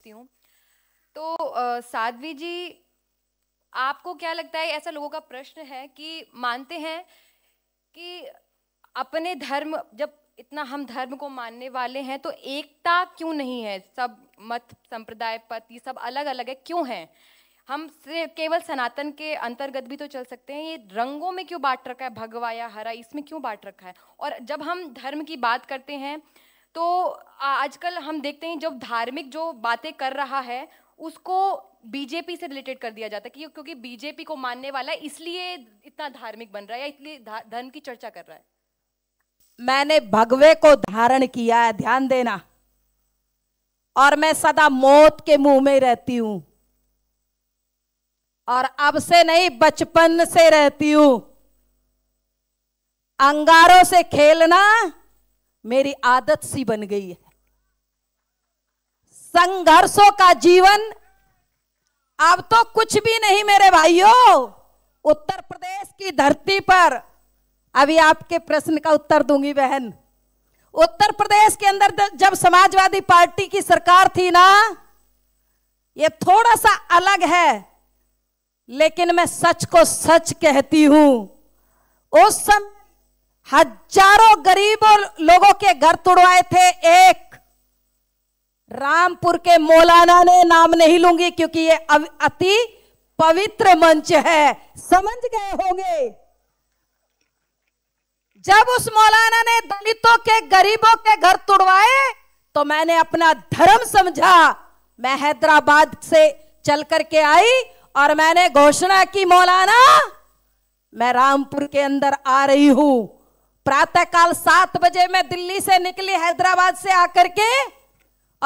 सकती हूँ तो साध्वी जी आपको क्या लगता है ऐसा लोगों का प्रश्न है कि मानते हैं कि अपने धर्म जब इतना हम धर्म को मानने वाले हैं तो एकता क्यों नहीं है सब मत संप्रदाय पति सब अलग अलग है क्यों है हम केवल सनातन के अंतर्गत भी तो चल सकते हैं ये रंगों में क्यों बांट रखा है भगवा या हरा इसमें क्यों बांट रखा है और जब हम धर्म की बात करते हैं तो आजकल हम देखते हैं जब धार्मिक जो बातें कर रहा है उसको बीजेपी से रिलेटेड कर दिया जाता है क्योंकि बीजेपी को मानने वाला है इसलिए इतना धार्मिक बन रहा है या इसलिए धर्म की चर्चा कर रहा है मैंने भगवे को धारण किया है ध्यान देना और मैं सदा मौत के मुंह में रहती हूं और अब से नहीं बचपन से रहती हूं अंगारों से खेलना मेरी आदत सी बन गई है संघर्षों का जीवन अब तो कुछ भी नहीं मेरे भाइयों उत्तर प्रदेश की धरती पर अभी आपके प्रश्न का उत्तर दूंगी बहन उत्तर प्रदेश के अंदर जब समाजवादी पार्टी की सरकार थी ना ये थोड़ा सा अलग है लेकिन मैं सच को सच कहती हूं उस समय हजारों गरीब और लोगों के घर तुड़वाए थे एक रामपुर के मौलाना ने नाम नहीं लूंगी क्योंकि ये अति पवित्र मंच है समझ गए होंगे जब उस मौलाना ने दलितों के गरीबों के घर तुड़वाए तो मैंने अपना धर्म समझा मैं हैदराबाद से चल करके आई और मैंने घोषणा की मौलाना मैं रामपुर के अंदर आ रही हूं प्रातःकाल सात बजे मैं दिल्ली से निकली हैदराबाद से आकर के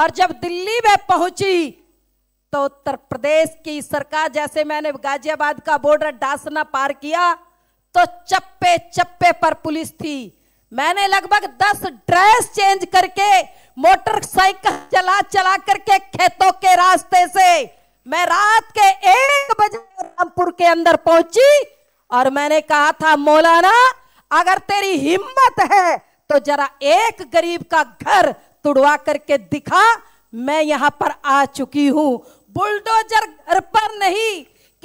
और जब दिल्ली में पहुंची तो उत्तर प्रदेश की सरकार जैसे मैंने गाजियाबाद का बॉर्डर डासना पार किया तो चप्पे चप्पे पर पुलिस थी मैंने लगभग दस ड्रेस चेंज करके मोटरसाइकिल चला चला करके खेतों के रास्ते से मैं रात के एक बजे रामपुर के अंदर पहुंची और मैंने कहा था मौलाना अगर तेरी हिम्मत है तो जरा एक गरीब का घर तुड़वा करके दिखा मैं यहां पर आ चुकी हूं बुलडोजर घर पर नहीं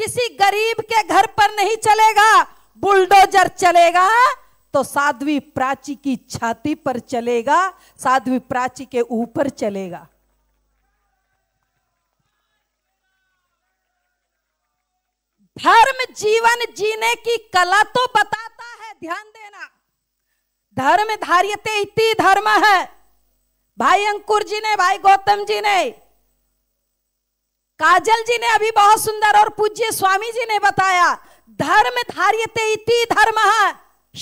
किसी गरीब के घर पर नहीं चलेगा बुलडोजर चलेगा तो साध्वी प्राची की छाती पर चलेगा साध्वी प्राची के ऊपर चलेगा धर्म जीवन जीने की कला तो बताता ध्यान देना धर्म धार्यते इति धर्म है भाई अंकुर जी ने भाई गौतम जी ने काजल जी ने अभी बहुत सुंदर और पूज्य स्वामी जी ने बताया धर्म धार्यते इति धर्म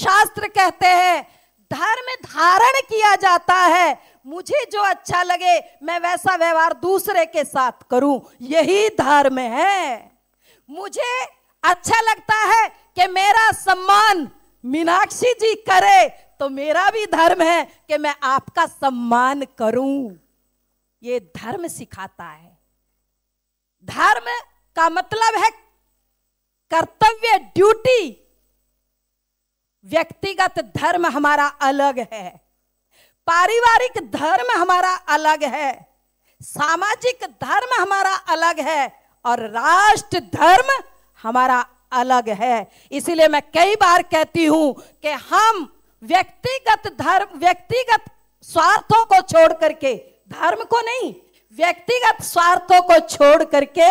शास्त्र कहते हैं धर्म धारण किया जाता है मुझे जो अच्छा लगे मैं वैसा व्यवहार दूसरे के साथ करूं यही धर्म है मुझे अच्छा लगता है कि मेरा सम्मान मीनाक्षी जी करे तो मेरा भी धर्म है कि मैं आपका सम्मान करूं ये धर्म सिखाता है धर्म का मतलब है कर्तव्य ड्यूटी व्यक्तिगत धर्म हमारा अलग है पारिवारिक धर्म हमारा अलग है सामाजिक धर्म हमारा अलग है और राष्ट्र धर्म हमारा अलग है इसीलिए मैं कई बार कहती हूं कि हम व्यक्तिगत धर्म व्यक्तिगत स्वार्थों को छोड़ करके धर्म को नहीं व्यक्तिगत स्वार्थों को छोड़ करके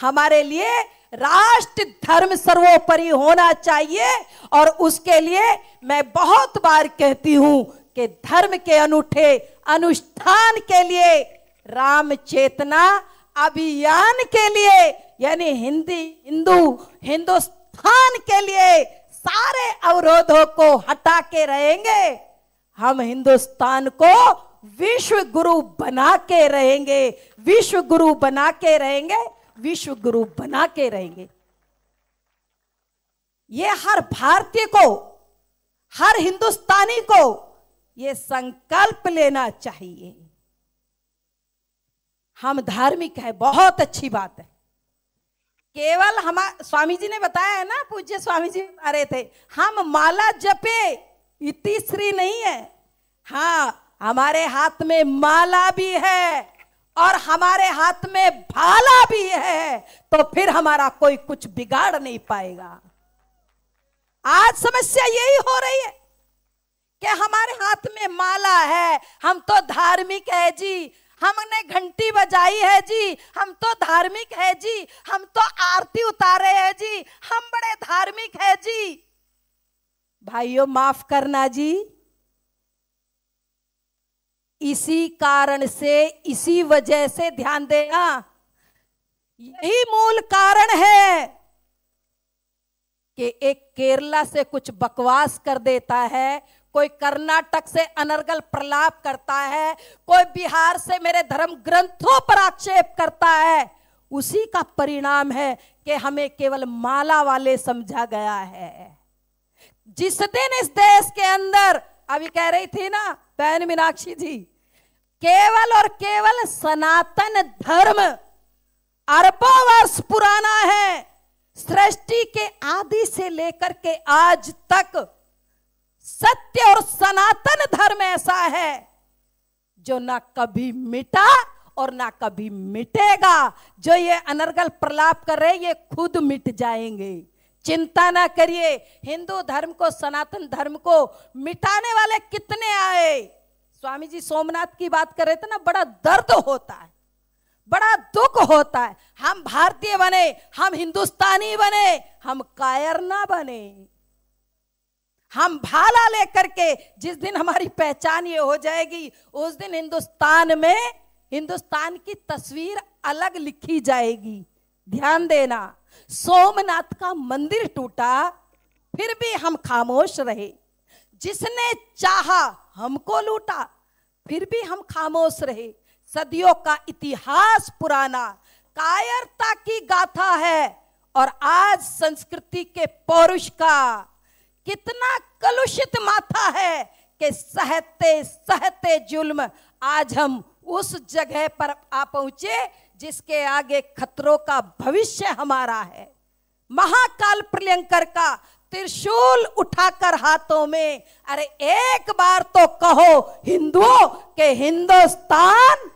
हमारे लिए राष्ट्र धर्म सर्वोपरि होना चाहिए और उसके लिए मैं बहुत बार कहती हूं कि धर्म के अनूठे अनुष्ठान के लिए राम चेतना अभियान के लिए यानी हिंदी हिंदू हिंदुस्तान के लिए सारे अवरोधों को हटा के रहेंगे हम हिंदुस्तान को विश्व गुरु बना के रहेंगे विश्व गुरु बना के रहेंगे विश्व गुरु बना के रहेंगे ये हर भारतीय को हर हिंदुस्तानी को ये संकल्प लेना चाहिए हम धार्मिक है बहुत अच्छी बात है केवल हम स्वामी जी ने बताया है ना पूज्य स्वामी जी बता रहे थे हम माला जपे इति श्री नहीं है हाँ हमारे हाथ में माला भी है और हमारे हाथ में भाला भी है तो फिर हमारा कोई कुछ बिगाड़ नहीं पाएगा आज समस्या यही हो रही है कि हमारे हाथ में माला है हम तो धार्मिक है जी हमने घंटी बजाई है जी हम तो धार्मिक है जी हम तो आरती उतारे हैं जी हम बड़े धार्मिक है जी भाइयों माफ करना जी इसी कारण से इसी वजह से ध्यान देना यही मूल कारण है कि एक केरला से कुछ बकवास कर देता है कोई कर्नाटक से अनर्गल प्रलाप करता है कोई बिहार से मेरे धर्म ग्रंथों पर आक्षेप करता है उसी का परिणाम है कि हमें केवल माला वाले समझा गया है जिस दिन इस देश के अंदर अभी कह रही थी ना बहन मीनाक्षी जी केवल और केवल सनातन धर्म अरबों वर्ष पुराना है सृष्टि के आदि से लेकर के आज तक सत्य और सनातन धर्म ऐसा है जो ना कभी मिटा और ना कभी मिटेगा जो ये अनर्गल प्रलाप कर रहे ये खुद मिट जाएंगे चिंता ना करिए हिंदू धर्म को सनातन धर्म को मिटाने वाले कितने आए स्वामी जी सोमनाथ की बात कर रहे थे ना बड़ा दर्द होता है बड़ा दुख होता है हम भारतीय बने हम हिंदुस्तानी बने हम कायर ना बने हम भाला लेकर के जिस दिन हमारी पहचान ये हो जाएगी उस दिन हिंदुस्तान में हिंदुस्तान की तस्वीर अलग लिखी जाएगी ध्यान देना सोमनाथ का मंदिर टूटा फिर भी हम खामोश रहे जिसने चाहा हमको लूटा फिर भी हम खामोश रहे सदियों का इतिहास पुराना कायरता की गाथा है और आज संस्कृति के पौरुष का कितना कलुषित माथा है कि सहते सहते जुल्म आज हम उस जगह पर आ पहुंचे जिसके आगे खतरों का भविष्य हमारा है महाकाल प्रियंकर का त्रिशूल उठाकर हाथों में अरे एक बार तो कहो हिंदुओं के हिंदुस्तान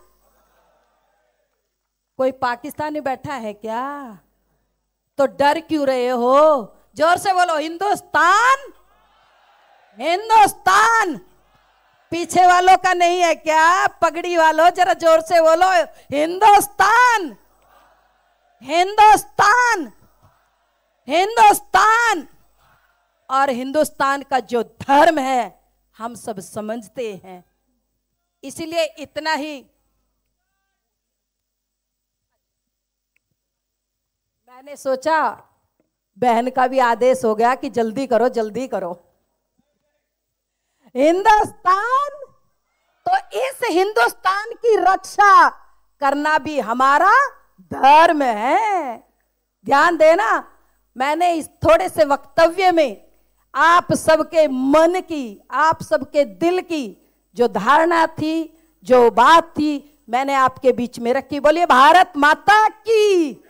कोई पाकिस्तानी बैठा है क्या तो डर क्यों रहे हो जोर से बोलो हिंदुस्तान हिंदुस्तान पीछे वालों का नहीं है क्या पगड़ी वालों जरा जोर से बोलो हिंदुस्तान हिंदुस्तान हिंदुस्तान और हिंदुस्तान का जो धर्म है हम सब समझते हैं इसलिए इतना ही मैंने सोचा बहन का भी आदेश हो गया कि जल्दी करो जल्दी करो हिंदुस्तान तो इस हिंदुस्तान की रक्षा करना भी हमारा धर्म है ध्यान देना मैंने इस थोड़े से वक्तव्य में आप सबके मन की आप सबके दिल की जो धारणा थी जो बात थी मैंने आपके बीच में रखी बोलिए भारत माता की